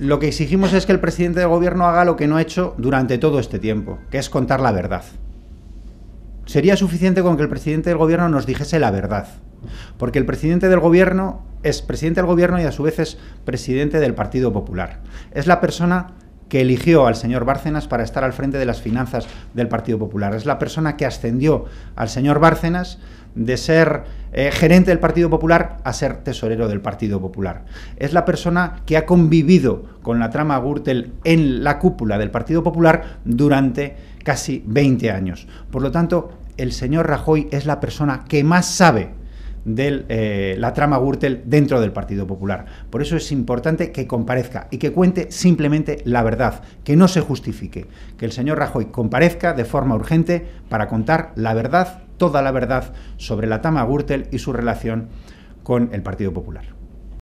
Lo que exigimos es que el presidente del gobierno haga lo que no ha hecho durante todo este tiempo, que es contar la verdad. Sería suficiente con que el presidente del gobierno nos dijese la verdad. Porque el presidente del gobierno es presidente del gobierno y a su vez es presidente del Partido Popular. Es la persona que eligió al señor Bárcenas para estar al frente de las finanzas del Partido Popular. Es la persona que ascendió al señor Bárcenas de ser eh, gerente del Partido Popular a ser tesorero del Partido Popular. Es la persona que ha convivido con la trama Gürtel en la cúpula del Partido Popular durante casi 20 años. Por lo tanto, el señor Rajoy es la persona que más sabe de eh, la trama Gürtel dentro del Partido Popular. Por eso es importante que comparezca y que cuente simplemente la verdad, que no se justifique, que el señor Rajoy comparezca de forma urgente para contar la verdad toda la verdad sobre la Tama Gürtel y su relación con el Partido Popular.